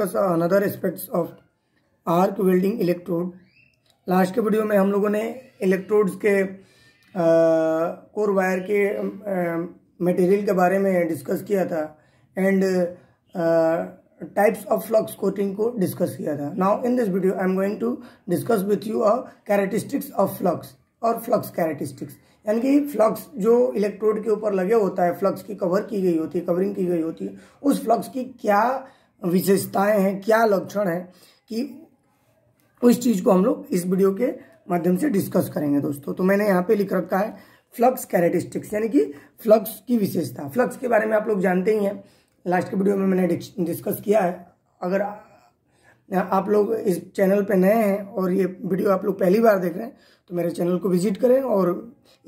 discuss another aspects of arc welding electrode last के video में हम लोगों ने इलेक्ट्रोड्स के कोर वायर के मटेरियल के बारे में डिस्कस किया था and types of flux coating को डिस्कस किया था now in this video I am going to discuss with you a characteristics of flux और फ्लक्स कैरेटिस्टिक्स यानी कि फ्लक्स जो इलेक्ट्रोड के ऊपर लगे होता है फ्लक्स की कवर की गई होती है कवरिंग की गई होती है उस फ्लक्स की क्या विशेषताएं हैं क्या लक्षण है कि उस चीज़ को हम लोग इस वीडियो के माध्यम से डिस्कस करेंगे दोस्तों तो मैंने यहाँ पे लिख रखा है फ्लक्स कैरेटिस्टिक्स यानी कि फ्लक्स की विशेषता फ्लक्स के बारे में आप लोग जानते ही हैं लास्ट के वीडियो में मैंने डिस्कस किया है अगर आप लोग इस चैनल पर नए हैं और ये वीडियो आप लोग पहली बार देख रहे हैं तो मेरे चैनल को विजिट करें और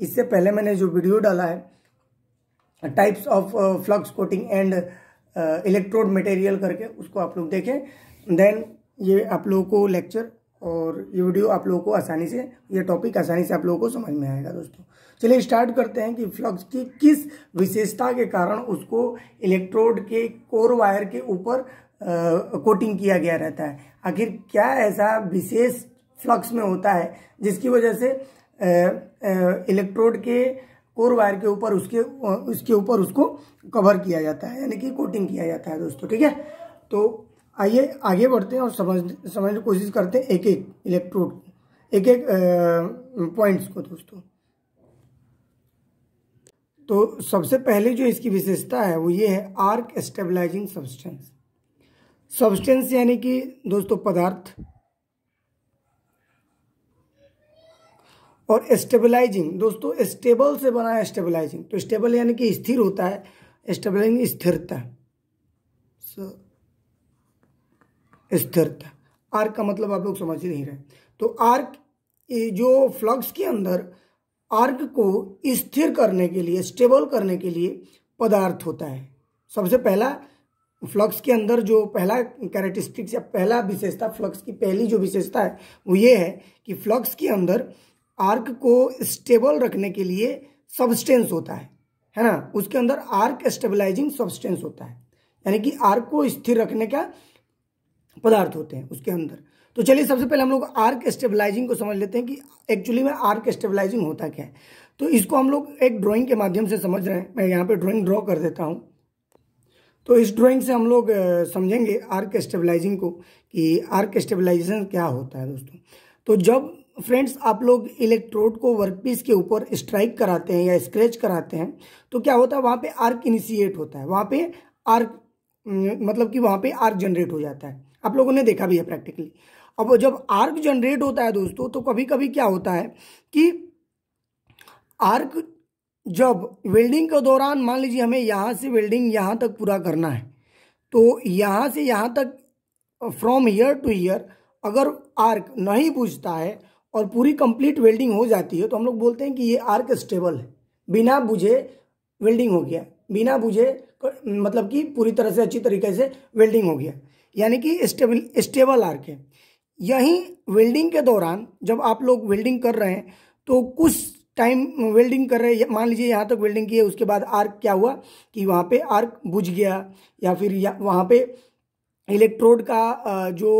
इससे पहले मैंने जो वीडियो डाला है types of flux coating and electrode material करके उसको आप लोग देखें देन ये आप लोगों को लेक्चर और ये वीडियो आप लोगों को आसानी से ये टॉपिक आसानी से आप लोगों को समझ में आएगा दोस्तों चलिए स्टार्ट करते हैं कि फ्लक्स की किस विशेषता के कारण उसको इलेक्ट्रोड के कोर वायर के ऊपर कोटिंग किया गया रहता है आखिर क्या ऐसा विशेष फ्लक्स में होता है जिसकी वजह से इलेक्ट्रोड के कोर वायर के ऊपर उसके उसके ऊपर उसको कवर किया जाता है यानी कि कोटिंग किया जाता है दोस्तों ठीक है तो आइए आगे बढ़ते हैं और समझ समझने की कोशिश करते हैं एक एक इलेक्ट्रोड एक एक पॉइंट्स को दोस्तों तो सबसे पहले जो इसकी विशेषता है वो ये है आर्क स्टेबलाइजिंग सब्सटेंस सब्सटेंस यानी कि दोस्तों पदार्थ और स्टेबलाइजिंग दोस्तों स्टेबल से बना है स्टेबलाइजिंग तो स्टेबल यानी कि स्थिर होता है स्टेबलाइजिंग स्थिरता स्थिरता आर्क का मतलब आप लोग समझ नहीं रहे तो आर्क जो फ्लक्स के अंदर आर्क को स्थिर करने के लिए स्टेबल करने के लिए पदार्थ होता है सबसे पहला फ्लक्स के अंदर जो पहला कैरेटिस्टिक्स या पहला विशेषता फ्लक्स की पहली जो विशेषता है वो ये है कि फ्लक्स के अंदर आर्क को स्टेबल रखने के लिए सब्सटेंस होता है है ना उसके अंदर आर्क स्टेबलाइजिंग सब्सटेंस होता है यानी कि आर्क को स्थिर रखने का पदार्थ होते हैं उसके अंदर तो चलिए सबसे पहले हम लोग आर्क स्टेबलाइजिंग को समझ लेते हैं कि एक्चुअली में आर्क स्टेबलाइजिंग होता क्या है तो इसको हम लोग एक ड्रॉइंग के माध्यम से समझ रहे हैं मैं यहाँ पे ड्रॉइंग ड्रॉ कर देता हूँ तो इस ड्राइंग से हम लोग समझेंगे आर्क स्टेबलाइजिंग को कि आर्क स्टेबलाइजेशन क्या होता है दोस्तों तो जब फ्रेंड्स आप लोग इलेक्ट्रोड को वर्कपीस के ऊपर स्ट्राइक कराते हैं या स्क्रैच कराते हैं तो क्या होता है वहाँ पे आर्क इनिशिएट होता है वहाँ पे आर्क मतलब कि वहाँ पे आर्क जनरेट हो जाता है आप लोगों ने देखा भी है प्रैक्टिकली अब जब आर्क जनरेट होता है दोस्तों तो कभी कभी क्या होता है कि आर्क जब वेल्डिंग के दौरान मान लीजिए हमें यहाँ से वेल्डिंग यहाँ तक पूरा करना है तो यहाँ से यहाँ तक फ्रॉम ईयर टू ईयर अगर आर्क नहीं पूछता है और पूरी कंप्लीट वेल्डिंग हो जाती है तो हम लोग बोलते हैं कि ये आर्क स्टेबल है बिना बुझे वेल्डिंग हो गया बिना बुझे मतलब कि पूरी तरह से अच्छी तरीके से वेल्डिंग हो गया यानी कि स्टेबल स्टेबल आर्क है यहीं वेल्डिंग के दौरान जब आप लोग वेल्डिंग कर रहे हैं तो कुछ टाइम वेल्डिंग कर रहे हैं मान लीजिए यहाँ तक वेल्डिंग की है उसके बाद आर्क क्या हुआ कि वहाँ पे आर्क बुझ गया या फिर या वहाँ पे इलेक्ट्रोड का जो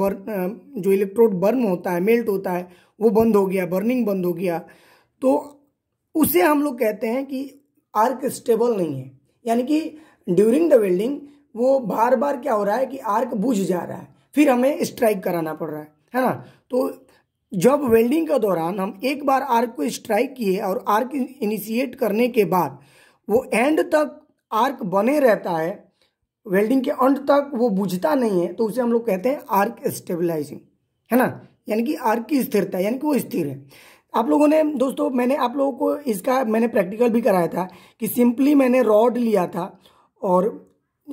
बर्न जो इलेक्ट्रोड बर्न होता है मेल्ट होता है वो बंद हो गया बर्निंग बंद हो गया तो उसे हम लोग कहते हैं कि आर्क स्टेबल नहीं है यानी कि ड्यूरिंग द वेल्डिंग वो बार बार क्या हो रहा है कि आर्क बुझ जा रहा है फिर हमें स्ट्राइक कराना पड़ रहा है है ना तो जब वेल्डिंग के दौरान हम एक बार आर्क को स्ट्राइक किए और आर्क इनिशिएट करने के बाद वो एंड तक आर्क बने रहता है वेल्डिंग के अंत तक वो बुझता नहीं है तो उसे हम लोग कहते हैं आर्क स्टेबलाइजिंग है ना यानी कि आर्क की स्थिरता यानी कि वो स्थिर है आप लोगों ने दोस्तों मैंने आप लोगों को इसका मैंने प्रैक्टिकल भी कराया था कि सिंपली मैंने रॉड लिया था और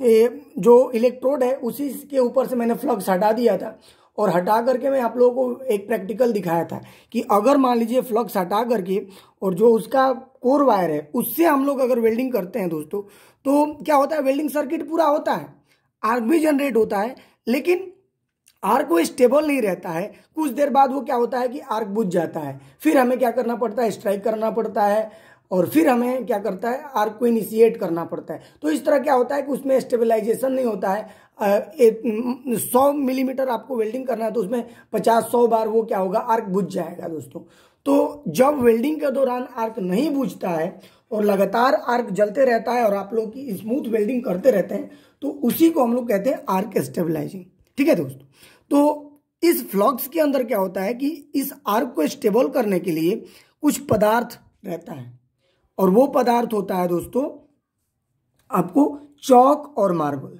ये जो इलेक्ट्रोड है उसी के ऊपर से मैंने फ्लक्स हटा दिया था और हटा करके मैं आप लोगों को एक प्रैक्टिकल दिखाया था कि अगर मान लीजिए फ्लक्स हटा करके और जो उसका कोर वायर है उससे हम लोग अगर वेल्डिंग करते हैं दोस्तों तो क्या होता है वेल्डिंग सर्किट पूरा होता है आर्क भी जनरेट होता है लेकिन आर्क वो स्टेबल नहीं रहता है कुछ देर बाद वो क्या होता है कि आर्क बुझ जाता है फिर हमें क्या करना पड़ता है स्ट्राइक करना पड़ता है और फिर हमें क्या करता है आर्क को इनिशिएट करना पड़ता है तो इस तरह क्या होता है कि उसमें स्टेबलाइजेशन नहीं होता है सौ मिलीमीटर आपको वेल्डिंग करना है तो उसमें पचास सौ बार वो क्या होगा आर्क बुझ जाएगा दोस्तों तो जब वेल्डिंग के दौरान आर्क नहीं बुझता है और लगातार आर्क जलते रहता है और आप लोग की स्मूथ वेल्डिंग करते रहते हैं तो उसी को हम लोग कहते हैं आर्क स्टेबलाइजिंग ठीक है दोस्तों तो इस फ्लॉक्स के अंदर क्या होता है कि इस आर्क को स्टेबल करने के लिए कुछ पदार्थ रहता है और वो पदार्थ होता है दोस्तों आपको चौक और मार्बल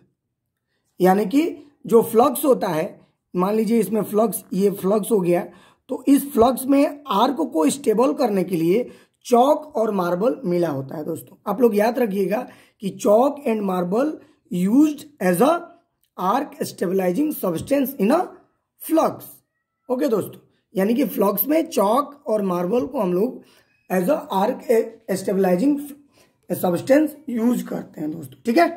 यानी कि जो फ्लक्स होता है मान लीजिए इसमें फ्लक्स ये फ्लक्स हो गया तो इस फ्लक्स में आर्क को स्टेबल करने के लिए चौक और मार्बल मिला होता है दोस्तों आप लोग याद रखिएगा कि chalk and marble use as a arc stabilising substance in a flux okay दोस्तों यानी कि फ्लक्स में चौक और मार्बल को हम लोग as a arc stabilising substance use करते हैं दोस्तों ठीक है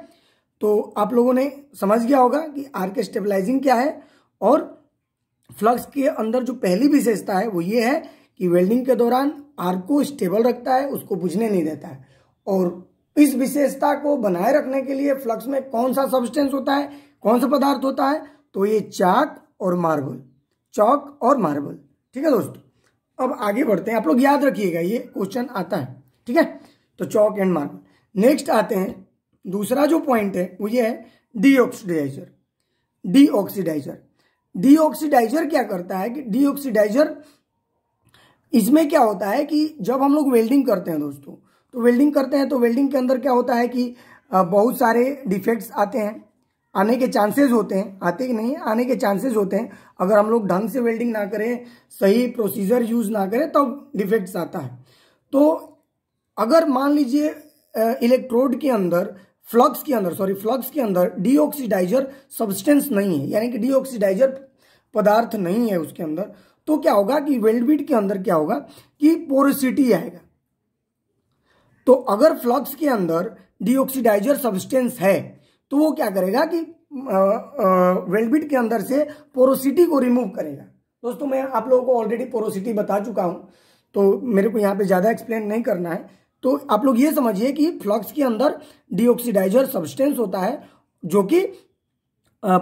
तो आप लोगों ने समझ गया होगा कि आर्क स्टेबलाइजिंग क्या है और फ्लक्स के अंदर जो पहली विशेषता है वो ये है कि वेल्डिंग के दौरान आर्क को स्टेबल रखता है उसको बुझने नहीं देता है और इस विशेषता को बनाए रखने के लिए फ्लक्स में कौन सा सब्सटेंस होता है कौन सा पदार्थ होता है तो ये चाक और मार्बल चौक और मार्बल ठीक है दोस्तों अब आगे बढ़ते हैं आप लोग याद रखिएगा ये क्वेश्चन आता है ठीक है तो चौक एंड मार्क नेक्स्ट आते हैं दूसरा जो पॉइंट है वो ये है डीऑक्सीडाइजर डीऑक्सीडाइजर डीऑक्सीडाइजर क्या करता है कि डीऑक्सीडाइजर इसमें क्या होता है कि जब हम लोग वेल्डिंग करते हैं दोस्तों तो वेल्डिंग करते हैं तो वेल्डिंग के अंदर क्या होता है कि बहुत सारे डिफेक्ट्स आते हैं आने के चांसेस होते हैं आते कि नहीं आने के चांसेस होते हैं अगर हम लोग ढंग से वेल्डिंग ना करें सही प्रोसीजर यूज़ ना करें तब तो डिफेक्ट्स आता है तो अगर मान लीजिए इलेक्ट्रोड के अंदर फ्लक्स के अंदर सॉरी फ्लक्स के अंदर डीऑक्सीडाइजर सब्सटेंस नहीं है यानी कि डीऑक्सीडाइजर पदार्थ नहीं है उसके अंदर तो क्या होगा कि वेल्डबीट के अंदर क्या होगा कि पोरोसिटी आएगा तो अगर फ्लक्स के अंदर डीऑक्सीडाइजर सब्सटेंस है तो वो क्या करेगा कि वेल्डबिट के अंदर से पोरोसिटी को रिमूव करेगा दोस्तों मैं आप लोगों को ऑलरेडी पोरोसिटी बता चुका हूं तो मेरे को यहां पे ज़्यादा एक्सप्लेन नहीं करना है तो आप लोग ये समझिए कि फ्लक्स के अंदर डिऑक्सीडाइजर सब्सटेंस होता है जो कि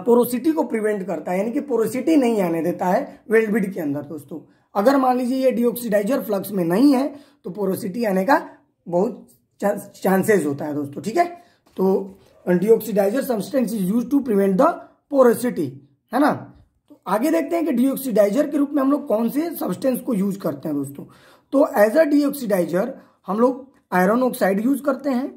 पोरोसिटी को प्रिवेंट करता है यानी कि पोरोसिटी नहीं आने देता है वेल्डबिड के अंदर दोस्तों अगर मान लीजिए ये डिऑक्सीडाइजर फ्लक्स में नहीं है तो पोरोसिटी आने का बहुत चांसेस होता है दोस्तों ठीक है तो deoxidiser substance is use to prevent the porosity है ना तो आगे देखते हैं कि डिओक्सीडाइजर के रूप में हम लोग कौन से सब्सटेंस को यूज करते हैं दोस्तों तो एज अ डीऑक्सीडाइजर हम लोग आयरन ऑक्साइड यूज करते हैं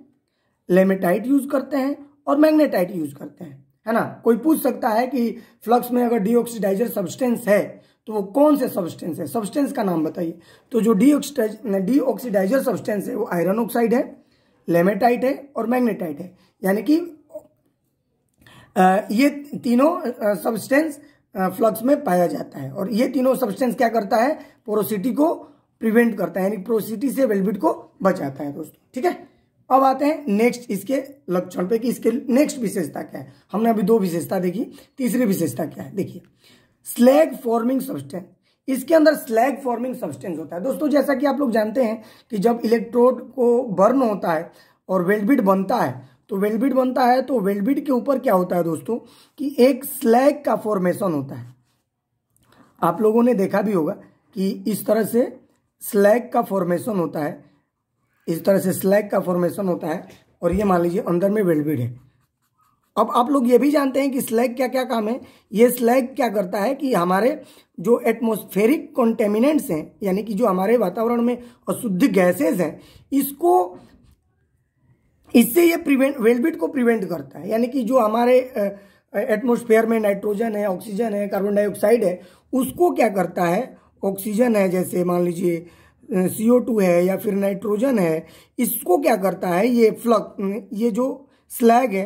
लेमेटाइट यूज करते हैं और मैग्नेटाइट यूज करते हैं है ना कोई पूछ सकता है कि फ्लक्स में अगर डीऑक्सीडाइजर सब्सटेंस है तो वो कौन से सब्सटेंस है सब्सटेंस का नाम बताइए तो जो डी ऑक्सीडाइजर सब्सटेंस है वो आयरन ऑक्साइड है लेमेटाइट है और मैग्नेटाइट है यानी कि ये तीनों सब्सटेंस फ्लक्स में पाया जाता है और ये तीनों सब्सटेंस क्या करता है पोरोसिटी को प्रिवेंट करता है यानी पोरोसिटी से वेलबिट को बचाता है दोस्तों ठीक है अब आते हैं नेक्स्ट इसके लक्षण पे कि इसके नेक्स्ट विशेषता क्या है हमने अभी दो विशेषता देखी तीसरी विशेषता क्या है देखिए स्लैग फॉर्मिंग सब्सटेंस इसके अंदर स्लैग फॉर्मिंग सब्सटेंस होता है दोस्तों जैसा कि आप लोग जानते हैं कि जब इलेक्ट्रोड को बर्न होता है और वेल्डबिट बनता है तो वेल्डबिट बनता है तो वेल्डबिट के ऊपर क्या होता है दोस्तों कि एक स्लैग का फॉर्मेशन होता है आप लोगों ने देखा भी होगा कि इस तरह से स्लैग का फॉर्मेशन होता है इस तरह से स्लैग का फॉर्मेशन होता है और ये मान लीजिए अंदर में वेल्डबिट है अब आप लोग ये भी जानते हैं कि स्लैग क्या क्या काम है ये स्लैग क्या करता है कि हमारे जो एटमोस्फेरिक कॉन्टेमिनेंट्स हैं यानी कि जो हमारे वातावरण में अशुद्ध गैसेज हैं इसको इससे ये प्रिवेंट वेलबिट को प्रिवेंट करता है यानी कि जो हमारे एटमोस्फेयर में नाइट्रोजन है ऑक्सीजन है कार्बन डाइऑक्साइड है उसको क्या करता है ऑक्सीजन है जैसे मान लीजिए सी ओ टू है या फिर नाइट्रोजन है इसको क्या करता है ये फ्लक ये जो स्लैग है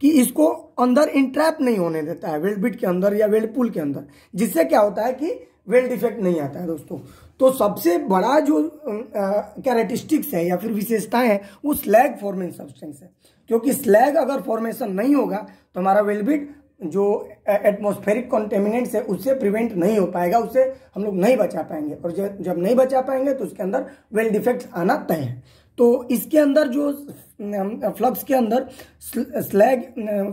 कि इसको अंदर इंट्रैप नहीं होने देता है वेल्ड बिट के अंदर या वेल्ड पुल के अंदर जिससे क्या होता है कि वेल्ड इफेक्ट नहीं आता है दोस्तों तो सबसे बड़ा जो कैरेटिस्टिक्स है या फिर विशेषताएं हैं वो स्लैग फॉर्मिंग सब्सटेंस है क्योंकि स्लैग अगर फॉर्मेशन नहीं होगा तो हमारा वेल्बिट जो एटमोस्फेरिक कॉन्टेमिनेंट्स है उससे प्रिवेंट नहीं हो पाएगा उससे हम लोग नहीं बचा पाएंगे और जब नहीं बचा पाएंगे तो उसके अंदर वेल्ड इफेक्ट आना तय है तो इसके अंदर जो फ्लक्स के अंदर स्लैग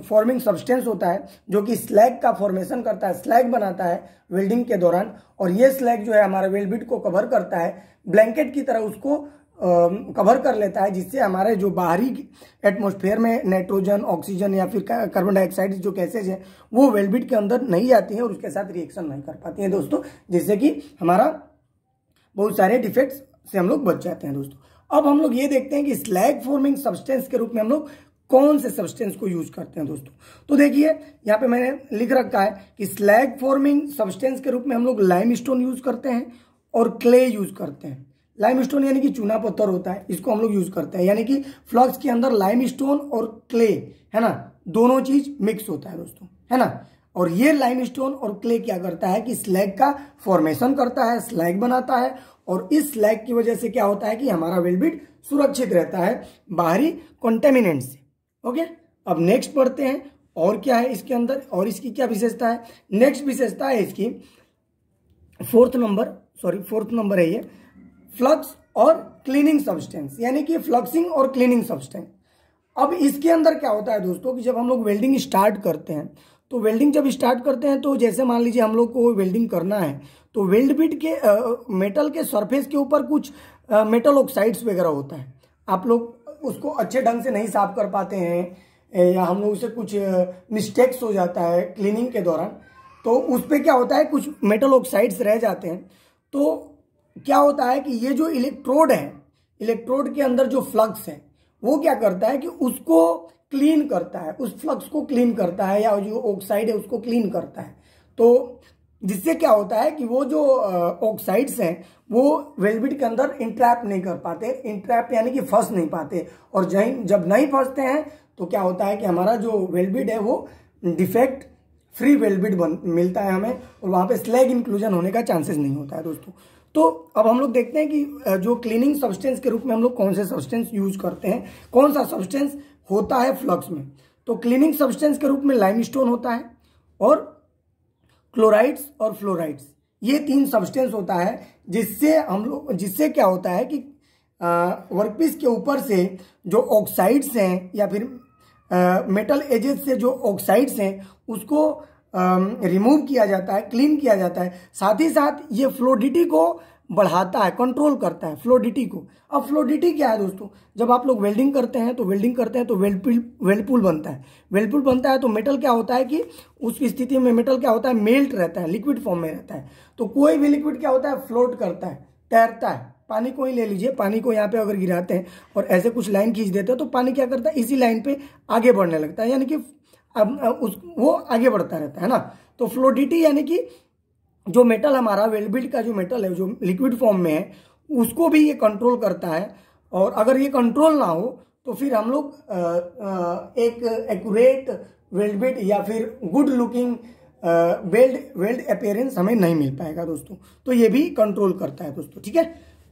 फॉर्मिंग सब्सटेंस होता है जो कि स्लैग का फॉर्मेशन करता है स्लैग बनाता है वेल्डिंग के दौरान और ये स्लैग जो है हमारे वेल्बिट को कवर करता है ब्लैंकेट की तरह उसको कवर कर लेता है जिससे हमारे जो बाहरी एटमॉस्फेयर में नाइट्रोजन ऑक्सीजन या फिर कार्बन डाइऑक्साइड जो कैसेज हैं वो वेल्बिट के अंदर नहीं आती है और उसके साथ रिएक्शन नहीं कर पाती है दोस्तों जिससे कि हमारा बहुत सारे डिफेक्ट्स से हम लोग बच जाते हैं दोस्तों अब हम लोग ये देखते हैं कि स्लैग फॉर्मिंग सब्सटेंस के रूप में हम लोग कौन से सब्सटेंस को यूज करते हैं दोस्तों तो देखिए यहाँ पे मैंने लिख रखा है कि स्लैग फॉर्मिंग सब्सटेंस के रूप में हम लोग लाइम यूज करते हैं और क्ले यूज करते हैं लाइम यानी कि चूना पत्थर होता है इसको हम लोग यूज करते हैं यानी कि फ्लॉक्स के अंदर लाइम और क्ले है ना दोनों चीज मिक्स होता है दोस्तों है ना और ये लाइम और क्ले क्या करता है कि स्लैग का फॉर्मेशन करता है स्लैग बनाता है और इस लैग की वजह से क्या होता है कि हमारा वेलबिट सुरक्षित रहता है बाहरी कॉन्टेमिनेंट से ओके अब नेक्स्ट पढ़ते हैं और क्या है इसके अंदर और इसकी क्या विशेषता है नेक्स्ट विशेषता है इसकी fourth number sorry fourth number है ये फ्लक्स और क्लीनिंग सब्सटेंस यानी कि फ्लक्सिंग और क्लीनिंग सब्सटेंस अब इसके अंदर क्या होता है दोस्तों कि जब हम लोग वेल्डिंग स्टार्ट करते हैं तो वेल्डिंग जब स्टार्ट करते हैं तो जैसे मान लीजिए हम लोग को वेल्डिंग करना है तो वेल्ड बिट के आ, मेटल के सरफेस के ऊपर कुछ आ, मेटल ऑक्साइड्स वगैरह होता है आप लोग उसको अच्छे ढंग से नहीं साफ कर पाते हैं या हम लोग से कुछ मिस्टेक्स हो जाता है क्लीनिंग के दौरान तो उस पर क्या होता है कुछ मेटल ऑक्साइड्स रह जाते हैं तो क्या होता है कि ये जो इलेक्ट्रोड है इलेक्ट्रोड के अंदर जो फ्लक्स है वो क्या करता है कि उसको क्लीन करता है उस फ्लक्स को क्लीन करता है या जो ऑक्साइड है उसको क्लीन करता है तो जिससे क्या होता है कि वो जो ऑक्साइड्स हैं वो वेलबिट के अंदर इंट्रैप नहीं कर पाते इंट्रैप यानी कि फंस नहीं पाते और जब नहीं फंसते हैं तो क्या होता है कि हमारा जो वेलबिट है वो डिफेक्ट फ्री वेलबिट बन मिलता है हमें और वहाँ पे स्लैग इंक्लूजन होने का चांसेस नहीं होता है दोस्तों तो अब हम लोग देखते हैं कि जो क्लीनिंग सब्सटेंस के रूप में हम लोग कौन से सब्सटेंस यूज करते हैं कौन सा सब्सटेंस होता है फ्लक्स में तो क्लीनिंग सब्सटेंस के रूप में लाइम होता है और क्लोराइड्स और फ्लोराइड्स ये तीन सब्सटेंस होता है जिससे हम लोग जिससे क्या होता है कि वर्कपीस के ऊपर से जो ऑक्साइड्स हैं या फिर मेटल एजेस से जो ऑक्साइड्स हैं उसको रिमूव किया जाता है क्लीन किया जाता है साथ ही साथ ये फ्लोडिटी को बढ़ाता है कंट्रोल करता है फ्लोडिटी को अब फ्लोडिटी क्या है दोस्तों जब आप लोग वेल्डिंग करते हैं तो वेल्डिंग करते हैं तो वेल्डपुल वेल्डपुल बनता है वेल्डपुल बनता है तो मेटल क्या होता है कि उस स्थिति में मेटल क्या होता है मेल्ट रहता है लिक्विड फॉर्म में रहता है तो कोई भी लिक्विड क्या होता है फ्लोट करता है तैरता है पानी को ही ले लीजिए पानी को यहाँ पे अगर गिराते हैं और ऐसे कुछ लाइन खींच देते हैं तो पानी क्या करता है इसी लाइन पे आगे बढ़ने लगता है यानी कि अब उस वो आगे बढ़ता रहता है ना तो फ्लोडिटी यानी कि जो मेटल हमारा वेलबिल्ट का जो मेटल है जो लिक्विड फॉर्म में है उसको भी ये कंट्रोल करता है और अगर ये कंट्रोल ना हो तो फिर हम लोग एक एक्यूरेट वेल्डबिट या फिर good looking weld weld appearance हमें नहीं मिल पाएगा दोस्तों तो ये भी कंट्रोल करता है दोस्तों ठीक है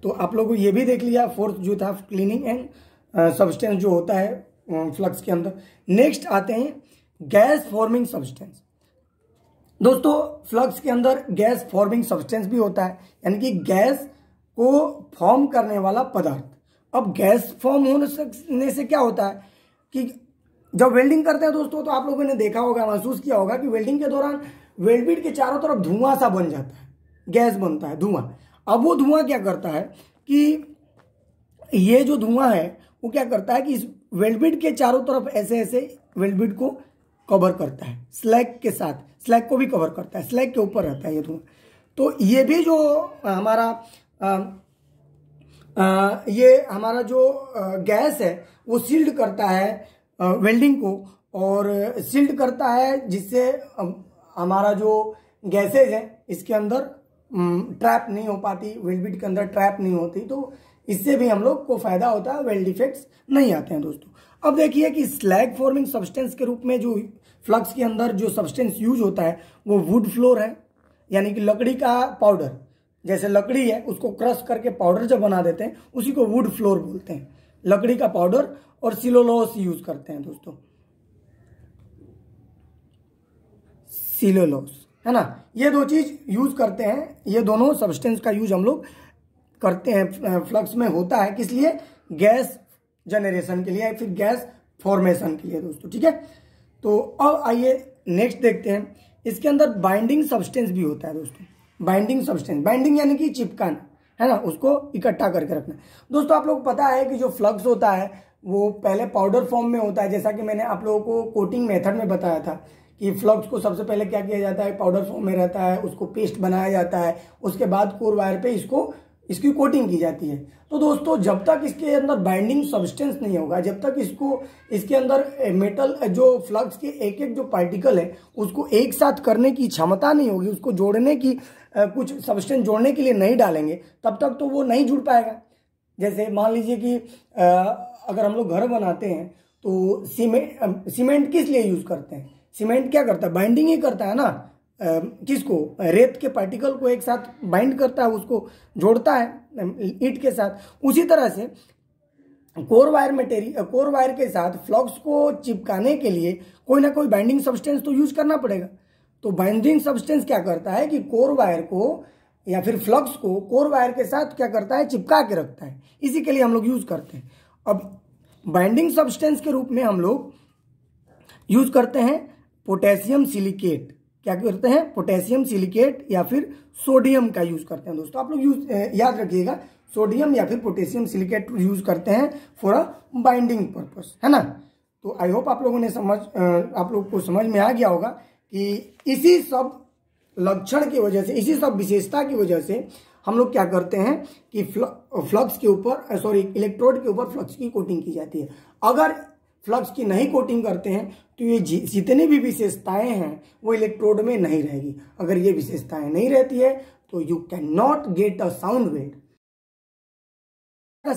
तो आप लोगों को ये भी देख लिया फोर्थ जो था क्लीनिंग एंड सब्सटेंस जो होता है फ्लक्स के अंदर नेक्स्ट आते हैं गैस फॉर्मिंग सब्सटेंस दोस्तों फ्लक्स के अंदर गैस फॉर्मिंग सब्सटेंस भी होता है यानी कि गैस को फॉर्म करने वाला पदार्थ अब गैस फॉर्म होने से क्या होता है कि जब वेल्डिंग करते हैं दोस्तों तो आप लोगों ने देखा होगा महसूस किया होगा कि वेल्डिंग के दौरान वेल्डबीड के चारों तरफ धुआं सा बन जाता है गैस बनता है धुआं अब वो धुआं क्या करता है कि ये जो धुआं है वो क्या करता है कि इस वेल्डबिड के चारों तरफ ऐसे ऐसे वेल्डबिड को कवर करता है स्लैग के साथ स्लैग को भी कवर करता है स्लैग के ऊपर रहता है ये धुआं तो।, तो ये भी जो हमारा आ, आ, ये हमारा जो गैस है वो सील्ड करता है वेल्डिंग को और सील्ड करता है जिससे हमारा जो गैसेज है इसके अंदर ट्रैप नहीं हो पाती वेल्ड के अंदर ट्रैप नहीं होती तो इससे भी हम लोग को फायदा होता है वेल्ड इफेक्ट्स नहीं आते हैं दोस्तों अब देखिए कि स्लैग फॉर्मिंग सब्सटेंस के रूप में जो फ्लक्स के अंदर जो सब्सटेंस यूज होता है वो वुड फ्लोर है यानी कि लकड़ी का पाउडर जैसे लकड़ी है उसको क्रश करके पाउडर जब बना देते हैं उसी को वुड फ्लोर बोलते हैं लकड़ी का पाउडर और सिलोलोस यूज करते हैं दोस्तों सिलोलोस है ना ये दो चीज यूज करते हैं ये दोनों सब्सटेंस का यूज हम लोग करते हैं फ्लक्स में होता है किस लिए गैस जनरेशन के लिए फिर गैस फॉर्मेशन के लिए दोस्तों ठीक है तो अब आइए नेक्स्ट देखते हैं इसके अंदर बाइंडिंग सब्सटेंस भी होता है दोस्तों बाइंडिंग सब्सटेंस बाइंडिंग यानी कि चिपकाना है ना उसको इकट्ठा करके रखना दोस्तों आप लोग पता है कि जो फ्लक्स होता है वो पहले पाउडर फॉर्म में होता है जैसा कि मैंने आप लोगों को कोटिंग मेथड में बताया था कि फ्लक्स को सबसे पहले क्या किया जाता है पाउडर फॉर्म में रहता है उसको पेस्ट बनाया जाता है उसके बाद कोर वायर पे इसको इसकी कोटिंग की जाती है तो दोस्तों जब तक इसके अंदर बाइंडिंग सब्सटेंस नहीं होगा जब तक इसको इसके अंदर मेटल जो फ्लक्स के एक एक जो पार्टिकल है उसको एक साथ करने की क्षमता नहीं होगी उसको जोड़ने की कुछ सब्सटेंस जोड़ने के लिए नहीं डालेंगे तब तक तो वो नहीं जुड़ पाएगा जैसे मान लीजिए कि अगर हम लोग घर बनाते हैं तो सीमेंट सीमेंट किस लिए यूज़ करते हैं सीमेंट क्या करता है बाइंडिंग ही करता है ना किसको रेत के पार्टिकल को एक साथ बाइंड करता है उसको जोड़ता है ईट के साथ उसी तरह से core wire material core wire के साथ फ्लॉक्स को चिपकाने के लिए कोई ना कोई बाइंडिंग सब्सटेंस तो यूज करना पड़ेगा तो बाइंडिंग सब्सटेंस क्या करता है कि कोर वायर को या फिर फ्लक्स को कोर वायर के साथ क्या करता है चिपका के रखता है इसी के लिए हम लोग यूज करते हैं अब बाइंडिंग सब्सटेंस के रूप में हम लोग यूज करते हैं पोटेशियम सिलिकेट क्या करते हैं पोटेशियम सिलिकेट या फिर सोडियम का यूज़ करते हैं दोस्तों आप लोग यूज याद रखिएगा सोडियम या फिर पोटेशियम सिलिकेट यूज करते हैं फॉर अ बाइंडिंग पर्पस है ना तो आई होप आप लोगों ने समझ आप लोग को समझ में आ गया होगा कि इसी सब लक्षण की वजह से इसी सब विशेषता की वजह से हम लोग क्या करते हैं कि फ्लक्स के ऊपर सॉरी इलेक्ट्रोड के ऊपर फ्लक्स की कोटिंग की जाती है अगर फ्लक्स की नहीं कोटिंग करते हैं तो ये जितनी भी विशेषताएं हैं वो इलेक्ट्रोड में नहीं रहेगी अगर ये विशेषताएं नहीं रहती है तो you can not get a sound wave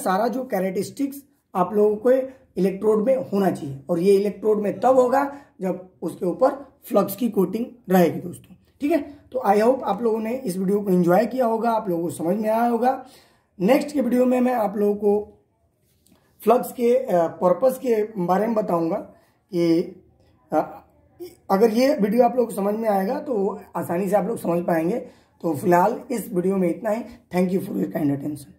सारा जो कैरेटिस्टिक्स आप लोगों को इलेक्ट्रोड में होना चाहिए और ये इलेक्ट्रोड में तब होगा जब उसके ऊपर फ्लक्स की कोटिंग रहेगी दोस्तों ठीक है तो आई होप आप लोगों ने इस वीडियो को एंजॉय किया होगा आप लोगों को समझ में आया होगा नेक्स्ट के वीडियो में मैं आप लोगों को फ्लक्स के पर्पस के बारे में बताऊंगा कि अगर ये वीडियो आप लोग समझ में आएगा तो आसानी से आप लोग समझ पाएंगे तो फिलहाल इस वीडियो में इतना ही thank you for your kind attention